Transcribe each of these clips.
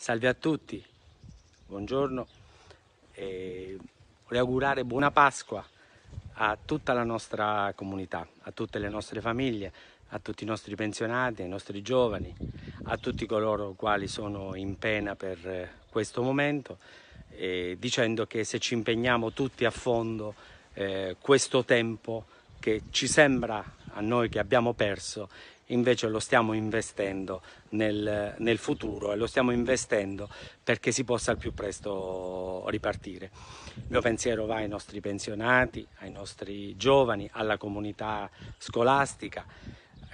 Salve a tutti, buongiorno e vorrei augurare buona Pasqua a tutta la nostra comunità, a tutte le nostre famiglie, a tutti i nostri pensionati, ai nostri giovani, a tutti coloro quali sono in pena per eh, questo momento, eh, dicendo che se ci impegniamo tutti a fondo eh, questo tempo che ci sembra a noi che abbiamo perso invece lo stiamo investendo nel, nel futuro e lo stiamo investendo perché si possa al più presto ripartire. Il mio pensiero va ai nostri pensionati, ai nostri giovani, alla comunità scolastica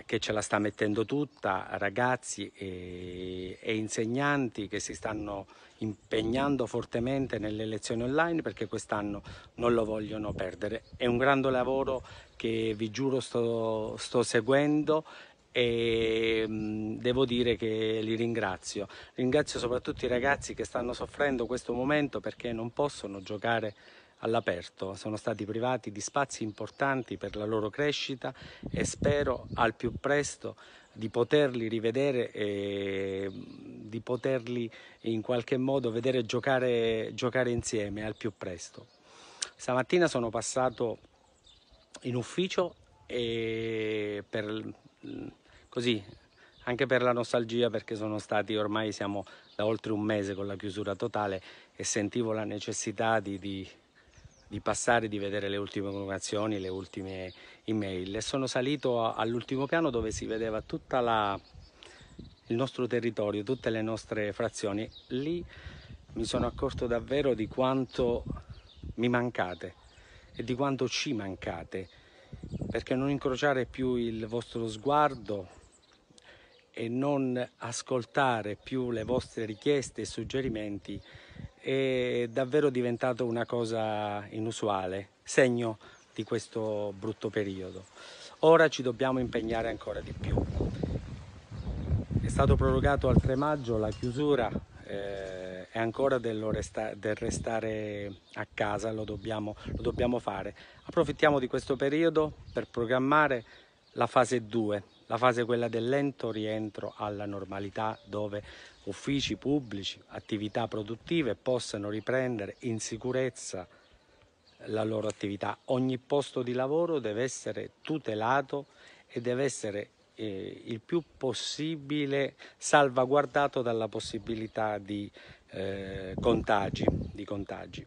che ce la sta mettendo tutta, ragazzi e, e, insegnanti che si stanno impegnando fortemente nelle lezioni online perché quest'anno non lo vogliono perdere. È un grande lavoro che vi giuro sto, sto seguendo e devo dire che li ringrazio. Ringrazio soprattutto i ragazzi che stanno soffrendo questo momento perché non possono giocare all'aperto, sono stati privati di spazi importanti per la loro crescita e spero al più presto di poterli rivedere e di poterli in qualche modo vedere giocare, giocare insieme al più presto. Stamattina sono passato in ufficio e per così anche per la nostalgia perché sono stati ormai siamo da oltre un mese con la chiusura totale e sentivo la necessità di, di, di passare, di vedere le ultime comunicazioni, le ultime email e sono salito all'ultimo piano dove si vedeva tutto il nostro territorio, tutte le nostre frazioni. Lì mi sono accorto davvero di quanto mi mancate e di quanto ci mancate perché non incrociare più il vostro sguardo e non ascoltare più le vostre richieste e suggerimenti è davvero diventato una cosa inusuale, segno di questo brutto periodo. Ora ci dobbiamo impegnare ancora di più. È stato prorogato al 3 maggio la chiusura eh, e ancora resta- del restare a casa, lo dobbiamo, lo dobbiamo fare. Approfittiamo di questo periodo per programmare la fase 2 la fase quella del lento rientro alla normalità dove uffici pubblici, attività produttive possano riprendere in sicurezza la loro attività. Ogni posto di lavoro deve essere tutelato e deve essere eh, il più possibile salvaguardato dalla possibilità di, eh, contagi, di contagi.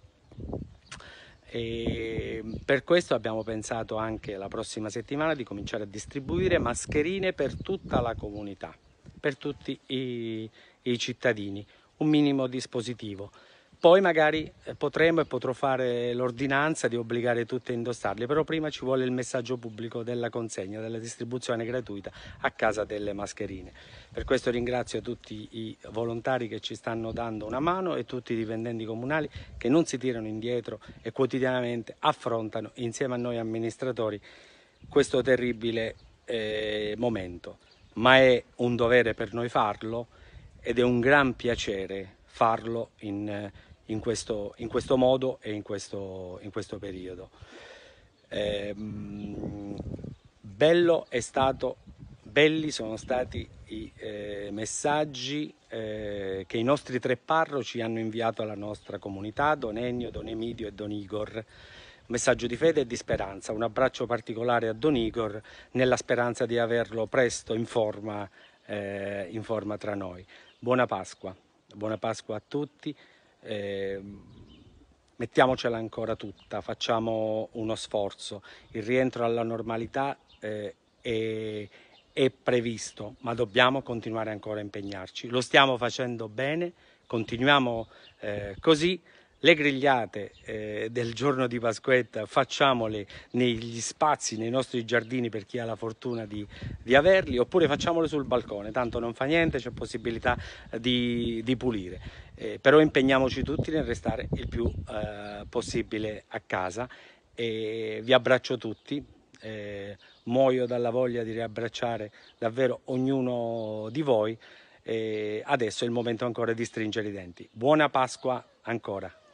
E ehm, per questo abbiamo pensato anche la prossima settimana di cominciare a distribuire mascherine per tutta la comunità, per tutti i, i cittadini, un minimo dispositivo. Poi magari eh, potremo e potrò fare l'ordinanza di obbligare tutti a indossarli, però prima ci vuole il messaggio pubblico della consegna, della distribuzione gratuita a casa delle mascherine. Per questo ringrazio tutti i volontari che ci stanno dando una mano e tutti i dipendenti comunali che non si tirano indietro e quotidianamente affrontano insieme a noi amministratori questo terribile eh, momento. Ma è un dovere per noi farlo ed è un gran piacere farlo in, eh, in, questo, in questo, modo e in questo, in questo periodo. Eh, stato, belli sono stati i eh, messaggi eh, che i nostri tre parroci hanno inviato alla nostra comunità, Don Ennio, Don Emidio e Don Igor messaggio di fede e di speranza. Un abbraccio particolare a Don Igor nella speranza di averlo presto in forma, eh, in forma tra noi. Buona Pasqua buona Pasqua a tutti, eh, mettiamocela ancora tutta, facciamo uno sforzo, il rientro alla normalità eh, è, è previsto, ma dobbiamo continuare ancora a impegnarci, lo stiamo facendo bene, continuiamo eh, così. Le grigliate eh, del giorno di Pasquetta facciamole negli spazi, nei nostri giardini per chi ha la fortuna di, di averli, oppure facciamole sul balcone, tanto non fa niente, c'è possibilità eh, di, di pulire. Eh, però impegniamoci tutti nel restare il più eh, possibile a casa. E vi abbraccio tutti, eh, muoio dalla voglia di riabbracciare davvero ognuno di voi. E adesso è il momento ancora di stringere i denti. Buona Pasqua ancora!